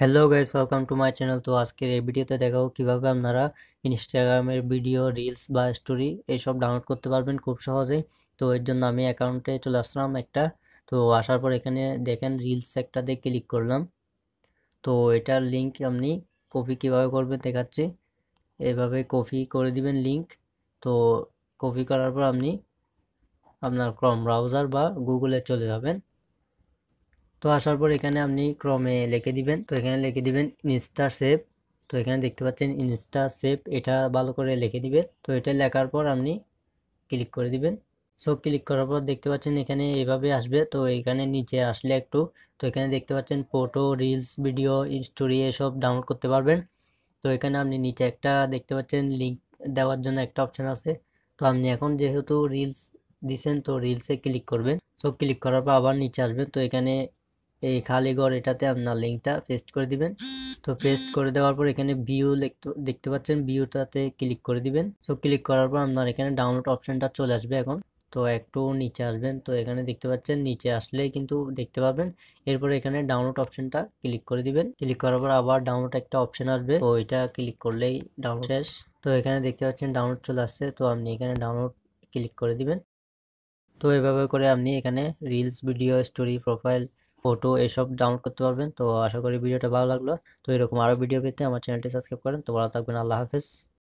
hello guys welcome to my channel তো আজকের এই ভিডিওতে দেখাবো কীভাবে আপনারা ইনস্টাগ্রামের ভিডিও রিলস বা স্টোরি এইসব ডাউনলোড করতে পারবেন খুব সহজেই তো এর জন্য আমি অ্যাকাউন্টে চলে আসলাম একটা তো আসার পর এখানে দেখেন রিলস একটাতে ক্লিক করলাম তো এটার লিঙ্ক আপনি কপি কীভাবে করবেন দেখাচ্ছি এভাবে কপি করে দিবেন লিঙ্ক তো কপি করার পর আপনি আপনার ক্রম ব্রাউজার বা গুগলে চলে যাবেন তো আসার পর এখানে আপনি ক্রমে লিখে দিবেন তো এখানে লিখে দিবেন ইনস্টা সেভ তো এখানে দেখতে পাচ্ছেন ইনস্টা সেভ এটা ভালো করে লিখে দিবেন তো এটা লেখার পর আপনি ক্লিক করে দিবেন সো ক্লিক করার পর দেখতে পাচ্ছেন এখানে এভাবে আসবে তো এখানে নিচে আসলে একটু তো এখানে দেখতে পাচ্ছেন ফটো রিলস ভিডিও স্টোরি এসব ডাউনলোড করতে পারবেন তো এখানে আপনি নিচে একটা দেখতে পাচ্ছেন লিঙ্ক দেওয়ার জন্য একটা অপশান আছে তো আপনি এখন যেহেতু রিলস দিছেন তো রিলসে ক্লিক করবেন সো ক্লিক করার পর আবার নিচে আসবেন তো এখানে এই খালি ঘর এটাতে আপনার লিঙ্কটা পেস্ট করে দিবেন তো পেস্ট করে দেওয়ার পর এখানে ভিউ দেখতে পাচ্ছেন ভিউটাতে ক্লিক করে দিবেন তো ক্লিক করার পর আপনার এখানে ডাউনলোড অপশানটা চলে আসবে এখন তো একটু নিচে আসবেন তো এখানে দেখতে পাচ্ছেন নিচে আসলে কিন্তু দেখতে পাবেন এরপর এখানে ডাউনলোড অপশনটা ক্লিক করে দিবেন ক্লিক করার পর আবার ডাউনলোড একটা অপশন আসবে তো এটা ক্লিক করলেই ডাউনলোড শেষ তো এখানে দেখতে পাচ্ছেন ডাউনলোড চলে আসছে তো আপনি এখানে ডাউনলোড ক্লিক করে দিবেন তো এভাবে করে আপনি এখানে reels video story profile photo এসব ডাউনলোড করতে পারবেন তো আশা করি ভিডিওটা ভালো লাগলো তো এরকম আরও ভিডিও পেতে আমার চ্যানেলটি সাবস্ক্রাইব করেন তো ভালো থাকবেন আল্লাহ হাফেজ